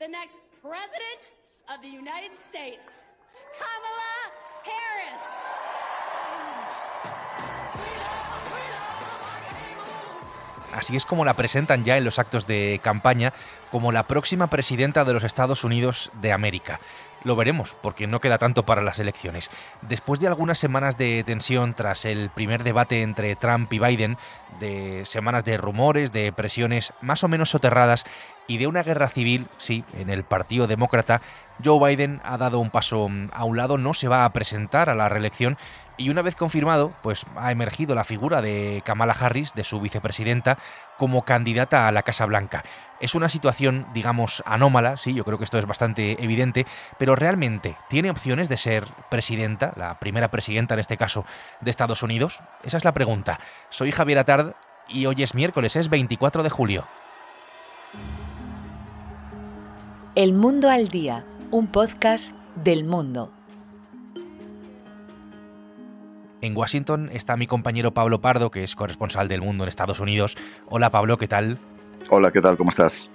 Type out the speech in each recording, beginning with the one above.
the next President of the United States, Kamala Harris. Así es como la presentan ya en los actos de campaña como la próxima presidenta de los Estados Unidos de América. Lo veremos, porque no queda tanto para las elecciones. Después de algunas semanas de tensión tras el primer debate entre Trump y Biden, de semanas de rumores, de presiones más o menos soterradas y de una guerra civil, sí, en el Partido Demócrata, Joe Biden ha dado un paso a un lado, no se va a presentar a la reelección y una vez confirmado, pues ha emergido la figura de Kamala Harris, de su vicepresidenta, como candidata a la Casa Blanca. Es una situación, digamos, anómala, sí, yo creo que esto es bastante evidente, pero realmente tiene opciones de ser presidenta, la primera presidenta en este caso de Estados Unidos. Esa es la pregunta. Soy Javier Atard y hoy es miércoles, es 24 de julio. El Mundo al Día, un podcast del mundo. En Washington está mi compañero Pablo Pardo, que es corresponsal del mundo en Estados Unidos. Hola Pablo, ¿qué tal? Hola, ¿qué tal? ¿Cómo estás?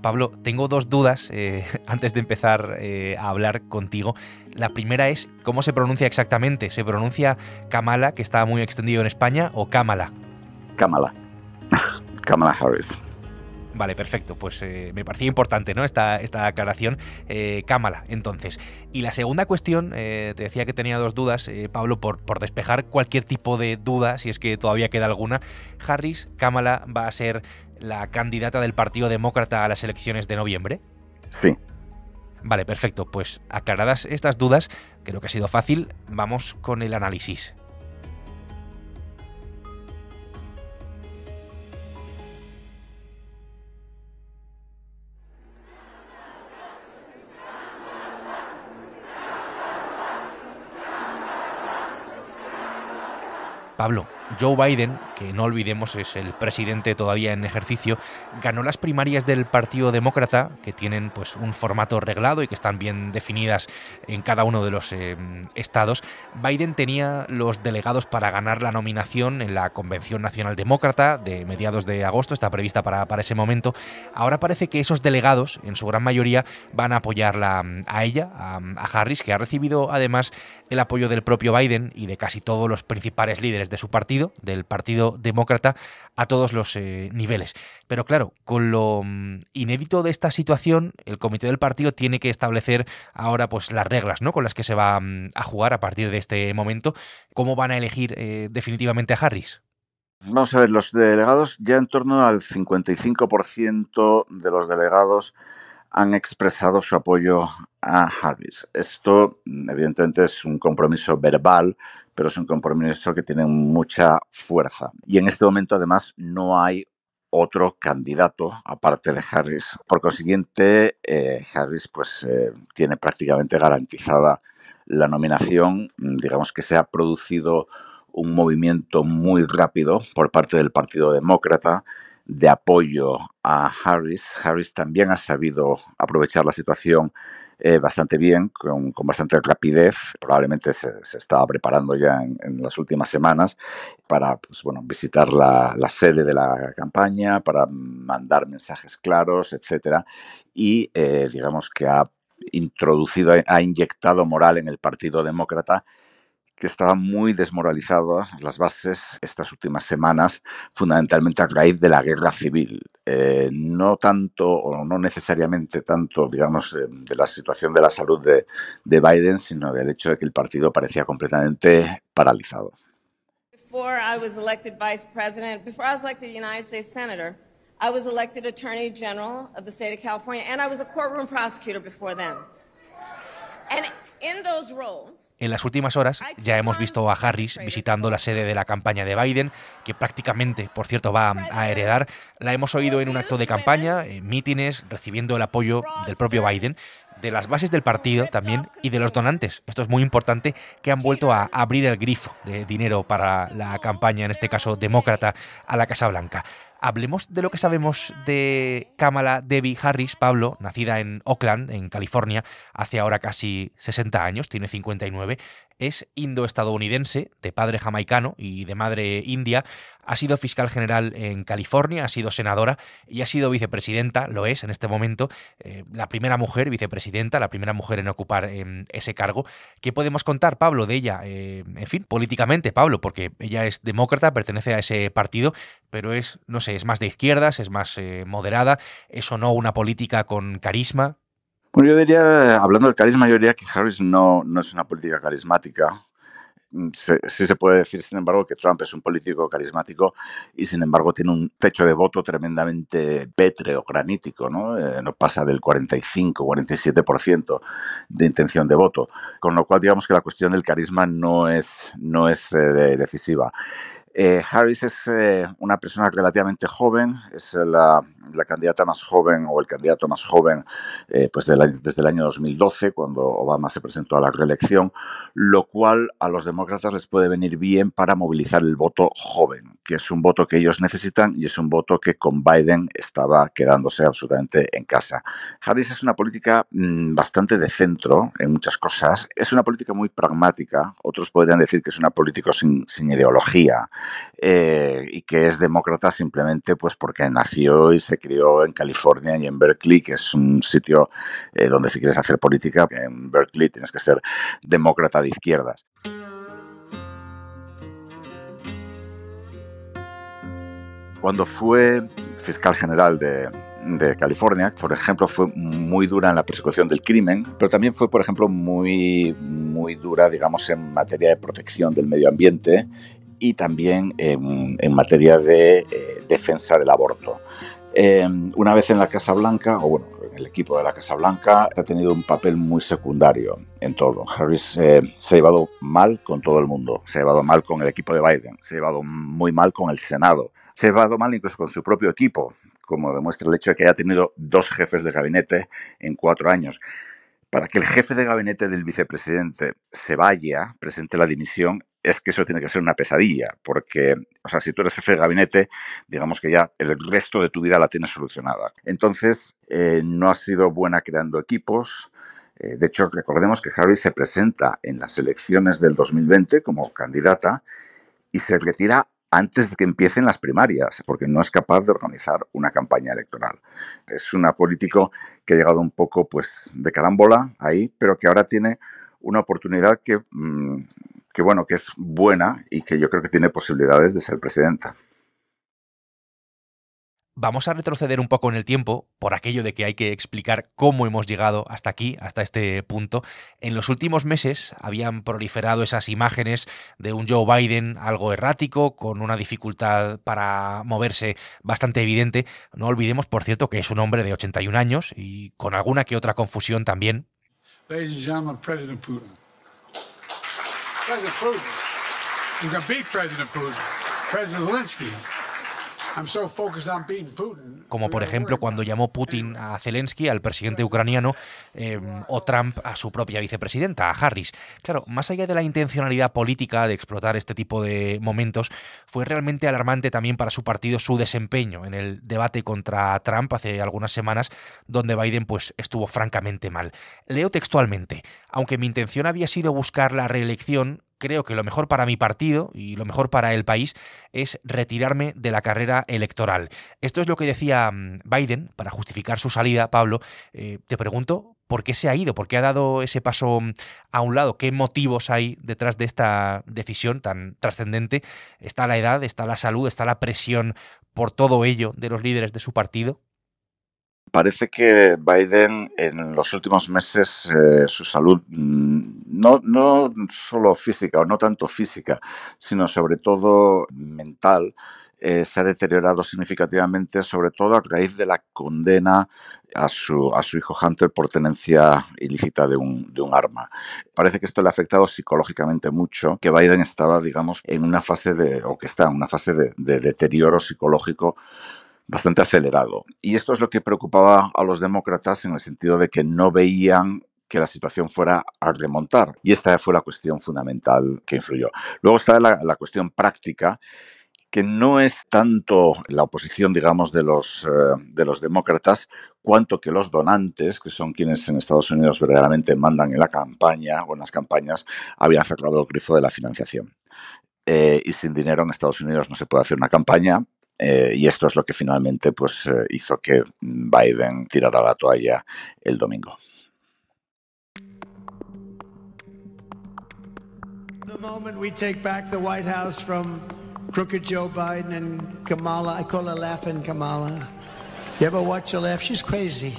Pablo, tengo dos dudas eh, antes de empezar eh, a hablar contigo. La primera es, ¿cómo se pronuncia exactamente? ¿Se pronuncia Kamala, que está muy extendido en España, o Kamala? Kamala. Kamala Harris. Vale, perfecto. Pues eh, me parecía importante, ¿no? Esta, esta aclaración. Eh, cámara, entonces. Y la segunda cuestión, eh, te decía que tenía dos dudas, eh, Pablo, por, por despejar cualquier tipo de duda, si es que todavía queda alguna. Harris, Cámara va a ser la candidata del Partido Demócrata a las elecciones de noviembre. Sí. Vale, perfecto. Pues aclaradas estas dudas, creo que ha sido fácil, vamos con el análisis. Pablo, Joe Biden que no olvidemos es el presidente todavía en ejercicio, ganó las primarias del Partido Demócrata, que tienen pues un formato reglado y que están bien definidas en cada uno de los eh, estados. Biden tenía los delegados para ganar la nominación en la Convención Nacional Demócrata de mediados de agosto, está prevista para, para ese momento. Ahora parece que esos delegados, en su gran mayoría, van a apoyarla mm, a ella, mm, a Harris, que ha recibido además el apoyo del propio Biden y de casi todos los principales líderes de su partido, del Partido Demócrata a todos los eh, niveles. Pero claro, con lo mm, inédito de esta situación, el comité del partido tiene que establecer ahora pues las reglas, ¿no? Con las que se va mm, a jugar a partir de este momento. ¿Cómo van a elegir eh, definitivamente a Harris? Vamos a ver, los delegados, ya en torno al 55% de los delegados han expresado su apoyo a Harris. Esto, evidentemente, es un compromiso verbal, pero es un compromiso que tiene mucha fuerza. Y en este momento, además, no hay otro candidato aparte de Harris. Por consiguiente, Harris eh, pues, eh, tiene prácticamente garantizada la nominación. Digamos que se ha producido un movimiento muy rápido por parte del Partido Demócrata de apoyo a Harris. Harris también ha sabido aprovechar la situación eh, bastante bien, con, bastante rapidez. Probablemente se, se estaba preparando ya en, las últimas semanas para pues, bueno, visitar la, sede de la campaña, para mandar mensajes claros, etc. Y eh, digamos que ha introducido, ha inyectado moral en el Partido Demócrata que estaban muy desmoralizadas las bases estas últimas semanas, fundamentalmente a raíz de la guerra civil. Eh, no tanto o no necesariamente tanto, digamos, eh, de, la situación de la salud de, Biden, sino del hecho de que el partido parecía completamente paralizado. general en las últimas horas ya hemos visto a Harris visitando la sede de la campaña de Biden, que prácticamente, por cierto, va a heredar. La hemos oído en un acto de campaña, en mítines, recibiendo el apoyo del propio Biden de las bases del partido también y de los donantes. Esto es muy importante, que han vuelto a abrir el grifo de dinero para la campaña, en este caso demócrata, a la Casa Blanca. Hablemos de lo que sabemos de Kamala Debbie Harris, Pablo, nacida en Oakland, en California, hace ahora casi 60 años, tiene 59, es indoestadounidense, de padre jamaicano y de madre india. Ha sido fiscal general en California, ha sido senadora y ha sido vicepresidenta, lo es en este momento, eh, la primera mujer vicepresidenta, la primera mujer en ocupar em, ese cargo. ¿Qué podemos contar, Pablo, de ella? Eh, en fin, políticamente, Pablo, porque ella es demócrata, pertenece a ese partido, pero es, no sé, es más de izquierdas, es más eh, moderada, eso no una política con carisma. Bueno, yo diría, hablando del carisma, yo diría que Harris no, no es una política carismática. Mm, sí se puede decir, sin embargo, que Trump es un político carismático y, sin embargo, tiene un techo de voto tremendamente pétreo, granítico, ¿no? Eh, no pasa del 45, 47% de intención de voto. Con lo cual, digamos que la cuestión del carisma no es, no es eh, decisiva. Eh, Harris es eh, una persona relativamente joven, es la, candidata más joven o el candidato más joven eh, pues desde el año 2012, cuando Obama se presentó a la reelección, lo cual a los demócratas les puede venir bien para movilizar el voto joven que es un voto que ellos necesitan y es un voto que con Biden estaba quedándose absolutamente en casa. Harris es una política mm, bastante de centro en muchas cosas, es una política muy pragmática, otros podrían decir que es una política sin, ideología eh, y que es demócrata simplemente pues porque nació y se crió en California y en Berkeley, que es un sitio eh, donde si quieres hacer política, en Berkeley tienes que ser demócrata de izquierdas. cuando fue fiscal general de, California, por ejemplo, fue muy dura en la persecución del crimen, pero también fue, por ejemplo, muy, muy dura, digamos, en materia de protección del medio ambiente y también en, materia de eh, defensa del aborto. Em, una vez en la Casa Blanca, o bueno, en el equipo de la Casa Blanca, ha tenido un papel muy secundario en todo. Harris eh, se ha llevado mal con todo el mundo, se ha llevado mal con el equipo de Biden, se ha llevado muy mal con el Senado, se ha dado mal incluso con su propio equipo, como demuestra el hecho de que haya tenido dos jefes de gabinete en cuatro años. Para que el jefe de gabinete del vicepresidente se vaya, presente la dimisión, es que eso tiene que ser una pesadilla, porque, o sea, si tú eres jefe de gabinete, digamos que ya el resto de tu vida la tienes solucionada. Entonces, eh, no ha sido buena creando equipos, eh, de hecho, recordemos que harry se presenta en las elecciones del 2020 como candidata y se retira antes de que empiecen las primarias, porque no es capaz de organizar una campaña electoral. Es una política que ha llegado un poco pues de carámbola ahí, pero que ahora tiene una oportunidad mm, que bueno, que es buena y que yo creo que tiene posibilidades de ser presidenta. Vamos a retroceder un poco en el tiempo, por aquello de que hay que explicar cómo hemos llegado hasta aquí, hasta este punto. En los últimos meses habían proliferado esas imágenes de un Joe Biden algo errático, con una dificultad para moverse bastante evidente. No olvidemos, por cierto, que es un hombre de 81 años y con alguna que otra confusión también. Putin. Como por ejemplo cuando llamó Putin a Zelensky, al presidente ucraniano, em, o Trump a su propia vicepresidenta, a Harris. Claro, más allá de la intencionalidad política de explotar este tipo de momentos, fue realmente alarmante también para su partido su desempeño en el debate contra Trump hace algunas semanas, donde Biden pues estuvo francamente mal. Leo textualmente, aunque mi intención había sido buscar la reelección, creo que lo mejor para mi partido y lo mejor para el país es retirarme de la carrera electoral. Esto es lo que decía mm, Biden para justificar su salida, Pablo. Eh, te pregunto, ¿por qué se ha ido? ¿Por qué ha dado ese paso mm, a un lado? ¿Qué motivos hay detrás de esta decisión tan trascendente? ¿Está la edad, está la salud, está la presión por todo ello de los líderes de su partido? parece que Biden en los últimos meses eh, su salud, mm, no, no solo física o no tanto física, sino sobre todo mental, eh, se ha deteriorado significativamente, sobre todo a raíz de la condena a su, a su hijo Hunter por tenencia ilícita de un, arma. Parece que esto le ha afectado psicológicamente mucho, que Biden estaba, digamos, en una fase de, o que está en una fase de deterioro psicológico bastante acelerado. Y esto es lo que preocupaba a los demócratas en el sentido de que no veían que la situación fuera a remontar. Y esta fue la cuestión fundamental que influyó. Luego está la, cuestión práctica, que no es tanto la oposición, digamos, de los, eh, de los demócratas, cuanto que los donantes, que son quienes en Estados Unidos verdaderamente mandan en la campaña o en las campañas, habían cerrado el grifo de la financiación. Eh, y sin dinero en Estados Unidos no se puede hacer una campaña eh, y esto es lo que finalmente pues, eh, hizo que Biden tirara la toalla el domingo. The moment we take back the White House from crooked Joe Biden and Kamala, I call her laughing Kamala. You ever watch her laugh? She's crazy.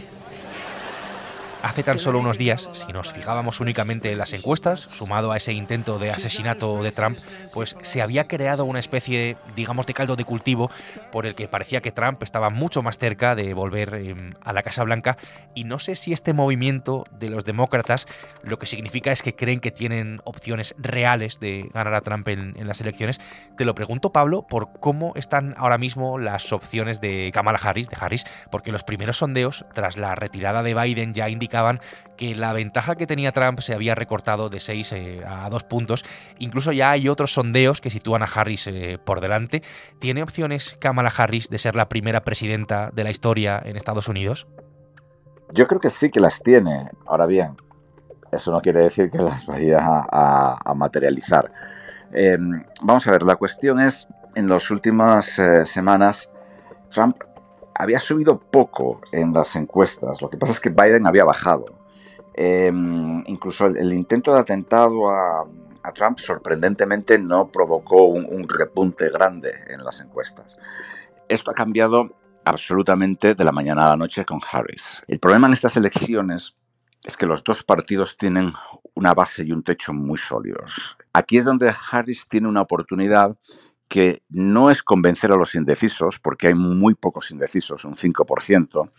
Hace tan solo unos días, si nos fijábamos únicamente en las encuestas, sumado a ese intento de asesinato de Trump, pues se había creado una especie, digamos, de caldo de cultivo por el que parecía que Trump estaba mucho más cerca de volver eh, a la Casa Blanca. Y no sé si este movimiento de los demócratas lo que significa es que creen que tienen opciones reales de ganar a Trump en, en las elecciones. Te lo pregunto, Pablo, por cómo están ahora mismo las opciones de Kamala Harris, de Harris, porque los primeros sondeos, tras la retirada de Biden, ya indican que la ventaja que tenía Trump se había recortado de 6 eh, a 2 puntos. Incluso ya hay otros sondeos que sitúan a Harris eh, por delante. ¿Tiene opciones Kamala Harris de ser la primera presidenta de la historia en Estados Unidos? Yo creo que sí que las tiene. Ahora bien, eso no quiere decir que las vaya a, materializar. Em, vamos a ver, la cuestión es, en las últimas eh, semanas, Trump había subido poco en las encuestas. Lo que pasa es que Biden había bajado. Em, incluso el, intento de atentado a, Trump sorprendentemente no provocó un repunte grande en las encuestas. Esto ha cambiado absolutamente de la mañana a la noche con Harris. El problema en estas elecciones es que los dos partidos tienen una base y un techo muy sólidos. Aquí es donde Harris tiene una oportunidad que no es convencer a los indecisos, porque hay muy pocos indecisos, un 5%,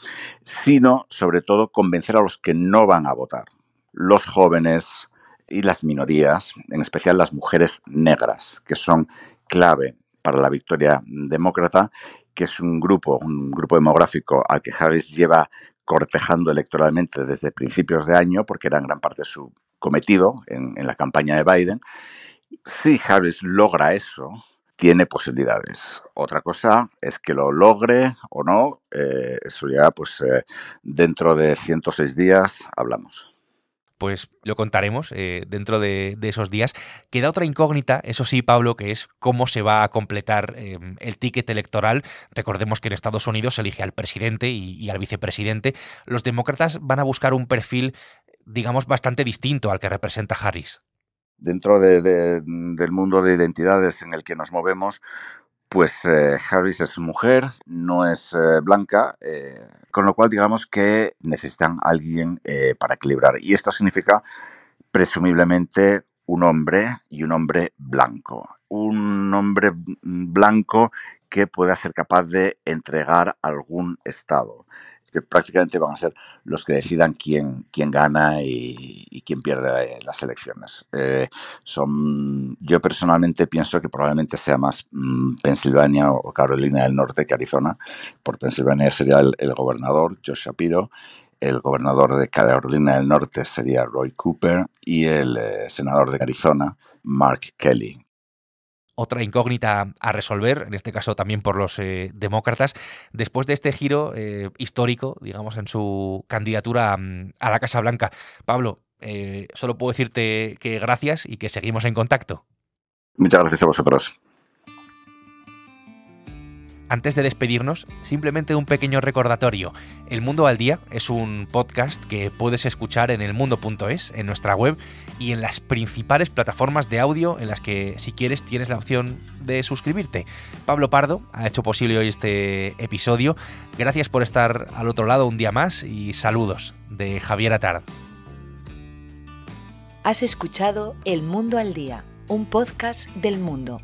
sino sobre todo convencer a los que no van a votar, los jóvenes y las minorías, en especial las mujeres negras, que son clave para la victoria demócrata, que es un grupo, un grupo demográfico al que Harris lleva cortejando electoralmente desde principios de año, porque era en gran parte su cometido en, en la campaña de Biden. Si Harris logra eso, tiene posibilidades. Otra cosa es que lo logre o no. Eh, eso ya, pues, eh, dentro de 106 días hablamos. Pues lo contaremos eh, dentro de, esos días. Queda otra incógnita, eso sí, Pablo, que es cómo se va a completar em, el ticket electoral. Recordemos que en Estados Unidos se elige al presidente y al vicepresidente. Los demócratas van a buscar un perfil, digamos, bastante distinto al que representa Harris dentro del mundo de identidades en el que nos movemos, pues eh, Harris es mujer, no es eh, blanca, eh, con lo cual digamos que necesitan a alguien para equilibrar. Y esto significa presumiblemente un hombre y un hombre blanco. Un hombre blanco que pueda ser capaz de entregar algún estado que prácticamente van a ser los que decidan quién, quién gana y, quién pierde eh, las elecciones. Eh, son, yo personalmente pienso que probablemente sea más mm, Pensilvania o Carolina del Norte que Arizona. Por Pensilvania sería el, gobernador, Josh Shapiro. El gobernador de Carolina del Norte sería Roy Cooper y el eh, senador de Arizona, Mark Kelly, otra incógnita a resolver, en este caso también por los eh, demócratas, después de este giro eh, histórico, digamos, en su candidatura mm, a, la Casa Blanca. Pablo, eh, solo puedo decirte que gracias y que seguimos en contacto. Muchas gracias a vosotros. Antes de despedirnos, simplemente un pequeño recordatorio. El Mundo al Día es un podcast que puedes escuchar en elmundo.es, en nuestra web y en las principales plataformas de audio en las que si quieres tienes la opción de suscribirte. Pablo Pardo ha hecho posible hoy este episodio. Gracias por estar al otro lado un día más y saludos de Javier Atard. Has escuchado El Mundo al Día, un podcast del mundo